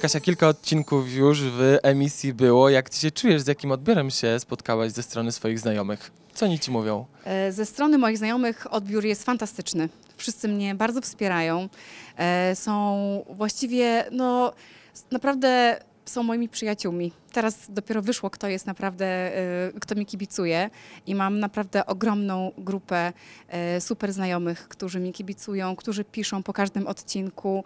Kasia, kilka odcinków już w emisji było. Jak ty się czujesz, z jakim odbiorem się spotkałaś ze strony swoich znajomych? Co oni ci mówią? E, ze strony moich znajomych odbiór jest fantastyczny. Wszyscy mnie bardzo wspierają. E, są właściwie, no naprawdę są moimi przyjaciółmi teraz dopiero wyszło, kto jest naprawdę, y, kto mi kibicuje i mam naprawdę ogromną grupę y, super znajomych, którzy mi kibicują, którzy piszą po każdym odcinku,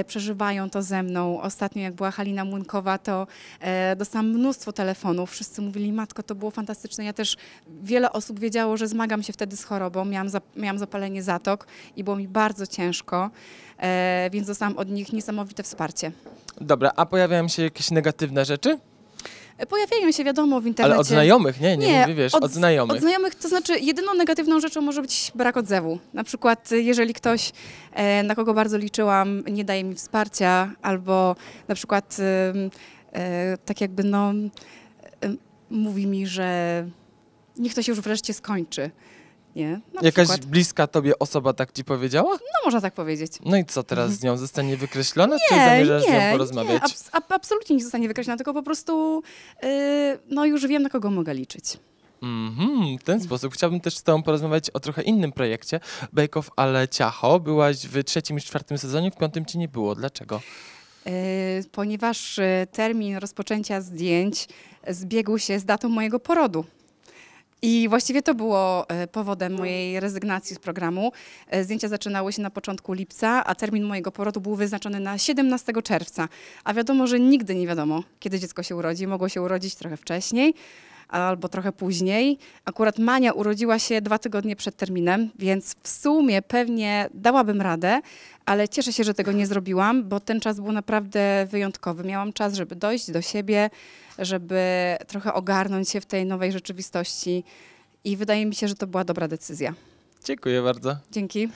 y, przeżywają to ze mną. Ostatnio jak była Halina Młynkowa, to dostałam mnóstwo telefonów, wszyscy mówili, matko, to było fantastyczne. Ja też, wiele osób wiedziało, że zmagam się wtedy z chorobą, miałam, miałam zapalenie zatok i było mi bardzo ciężko, więc dostałam od nich niesamowite wsparcie. Dobra, a pojawiają się jakieś negatywne rzeczy? Pojawiają się, wiadomo, w internecie. Ale od znajomych, nie? Nie, nie mówię, wiesz, od, od, znajomych. Od znajomych, to znaczy jedyną negatywną rzeczą może być brak odzewu. Na przykład y, jeżeli ktoś, e, na kogo bardzo liczyłam, nie daje mi wsparcia albo na przykład e, tak jakby no y, mówi mi, że niech to się już wreszcie skończy. Nie? Na Jakaś przykład. bliska tobie osoba tak ci powiedziała? No można tak powiedzieć. No i co teraz z nią? Zostanie wykreślona, nie, czy zamierzasz nie, z nią porozmawiać? Nie, abs ab absolutnie nie zostanie wykreślona, tylko po prostu yy, no już wiem, na kogo mogę liczyć. Mhm, w ten sposób. Chciałbym też z Tobą porozmawiać o trochę innym projekcie, Bake of ale Ciacho. Byłaś w trzecim i czwartym sezonie, w piątym ci nie było. Dlaczego? Yy, ponieważ y, termin rozpoczęcia zdjęć zbiegł się z datą mojego porodu. I właściwie to było e, powodem mojej rezygnacji z programu. E, zdjęcia zaczynały się na początku lipca, a termin mojego porodu był wyznaczony na 17 czerwca. A wiadomo, że nigdy nie wiadomo, kiedy dziecko się urodzi. Mogło się urodzić trochę wcześniej albo trochę później. Akurat Mania urodziła się dwa tygodnie przed terminem, więc w sumie pewnie dałabym radę, ale cieszę się, że tego nie zrobiłam, bo ten czas był naprawdę wyjątkowy. Miałam czas, żeby dojść do siebie, żeby trochę ogarnąć się w tej nowej rzeczywistości i wydaje mi się, że to była dobra decyzja. Dziękuję bardzo. Dzięki.